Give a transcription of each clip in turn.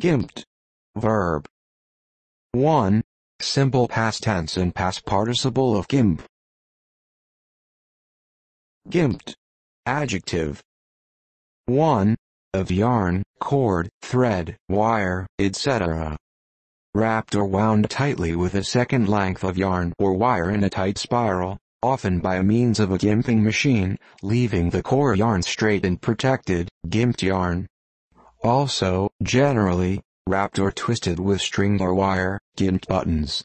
Gimped. Verb. 1. Simple past tense and past participle of gimp. Gimped. Adjective. 1. Of yarn, cord, thread, wire, etc. Wrapped or wound tightly with a second length of yarn or wire in a tight spiral, often by means of a gimping machine, leaving the core yarn straight and protected, gimped yarn, also, generally, wrapped or twisted with string or wire, gimp buttons.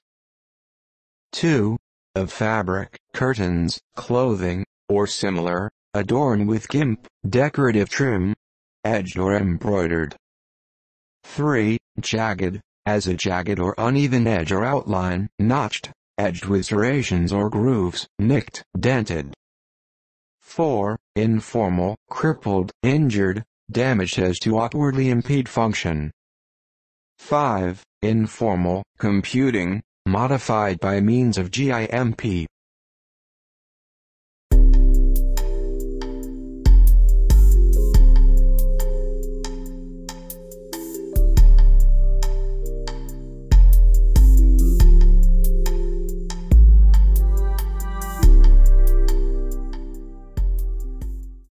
2. Of fabric, curtains, clothing, or similar, adorned with gimp, decorative trim, edged or embroidered. 3. Jagged, as a jagged or uneven edge or outline, notched, edged with serrations or grooves, nicked, dented. 4. Informal, crippled, injured, damage has to awkwardly impede function. 5. Informal computing, modified by means of GIMP.